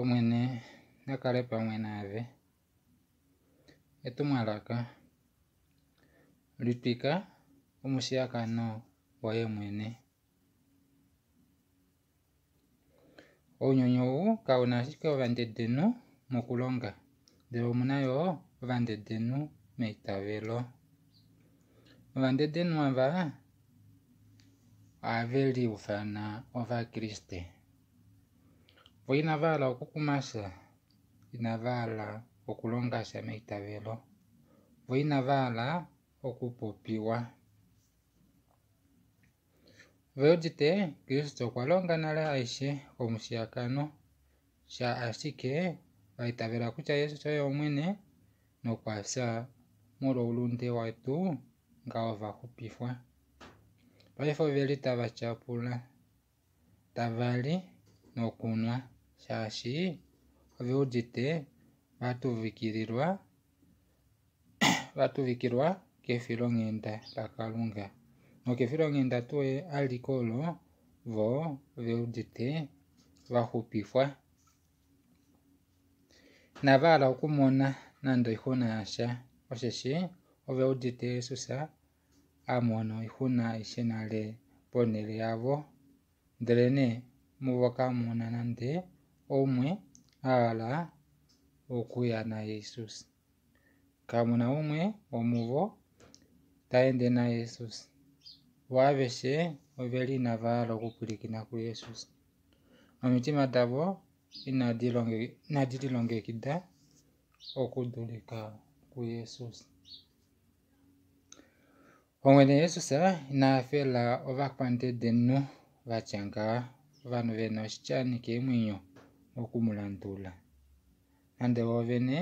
omwene nakale pamwe nave etumwalaka lipika omusyakano waye mwene ounyonyo uwu kawuna ashike ovande denu mokulonga ndele omuna yo ovande denu meitavelo ovande denu ava ave liufana ovakriste oyina vala okukumãsa ina vala okulongasa meitavelo voyina vala okupopiwa veoci te kristo okwa longanale aise k'omusiyakano ca asike vaitavela kuca yesu toye omwene nokuasa mulo ulunde watu nga ova kupifua paife oveli tava capula tavali nokunua no xaxi ove udite vatuvikilirwa vatuvikilwa kefilo ngenda lakalunga mo kefilo ngenda tue alikolo vo ve udite vahupifwa na vala okumona nando ixuna yaxa oxeci ove udite esusa amono ixuna ixe nale ponele yavo ndelene muvo kamona nande omwe ala okuyana yesus kamuna umwe omuvo taende na yesus waveshe oveli inavala okupulikina ku yesusi omitima davo inadi lilongekida okudulika ku yesusi omwene yesusa inafela ovakwandedenu vatya ngaa ovanhu vena oshityani kemwinyo okumulandula nande woovene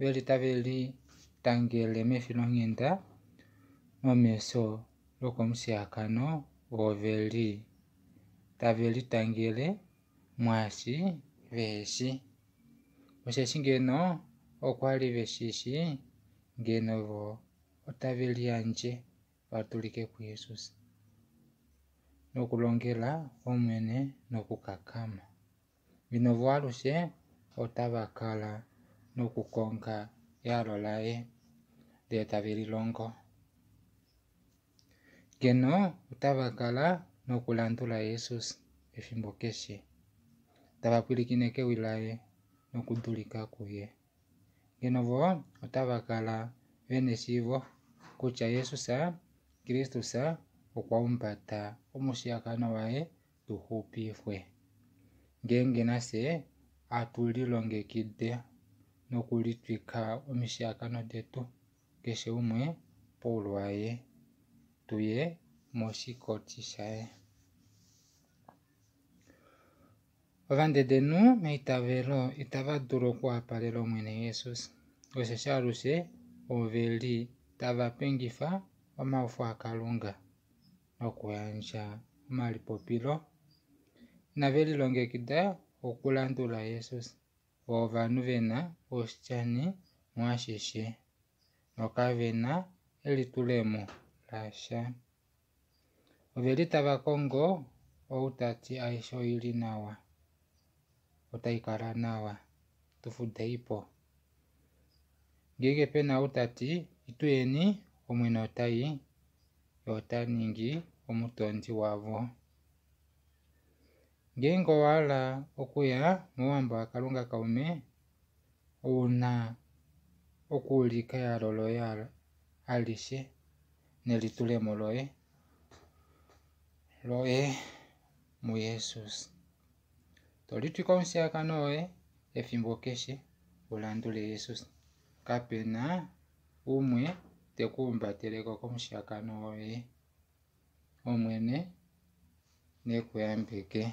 veli taveli tangele tangele ngenda momeso lokomusiyakano wooveli tave li tangele mwaashi veeshi osheshi ngeno okwali veshishi ngeno vo otaveli liyandje vatulike ku nokulongela omwene nokukakama vinovo aluse otava akala nokukonga eyalo lãhe ndeta vilirongo keno otava akala nokulandula jesus efimbo keshe tava pwilikine kewi lãhe nokudulika kuye kenovo otava akala vene sivo kutya jesusa kristusa okwa umbata omusiakano wãhe tuhupi fue ngenge nase atu lilongekide nokulitwika omisiakano detu keshe umwe poluaye tuye moshikoti shaye ovande denu meitavelo itava dulu okuhapalela omwene jesu oce shaluce oveli tava pengifa omaufu akalunga nokuyanja omalipopilo nave lilongekida okulandula yesu v'ovanu vena ocitane muaxixe noka vena elitulemo laxa ove litava kongo outati aixo ili nawa otaikala nawa tufudeipo ngenge pena outati ituyeni omwene otayi yotaningi omutondi wavo ngenge owahala okuya mowambo akalunga kaume una okulika eyalo loye alishe nelitulemo loye loye muyesus tolitwika omusiakano oye efimbo keshe ulandule yesus kapena umwe tekuumbateleko komusiakano oye omwene nekuyambeke